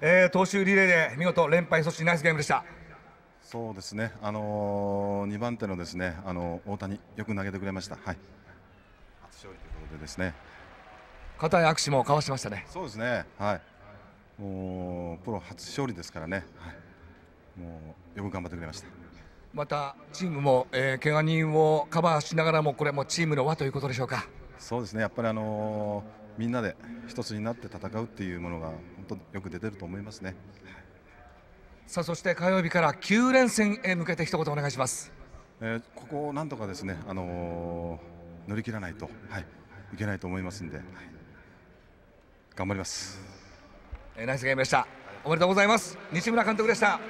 えー、投手リレーで見事連敗阻止ナイスゲームでしたそうですね、あのー、2番手のですね、あのー、大谷よく投げてくれました、はい、初勝利ということでですね固い握手も交わしましたねそうですね、はい、もうプロ初勝利ですからね、はい、もうよく頑張ってくれましたまたチームも、えー、怪我人をカバーしながらもこれもチームの輪ということでしょうかそうですねやっぱりあのーみんなで一つになって戦うっていうものが本当よく出てると思いますね。さあそして火曜日から9連戦へ向けて一言お願いします。えー、ここをなんとかですね、あのー、乗り切らないと、はい、いけないと思いますんで、はい、頑張ります、えー、ナイスゲームでしたおめでとうございます西村監督でした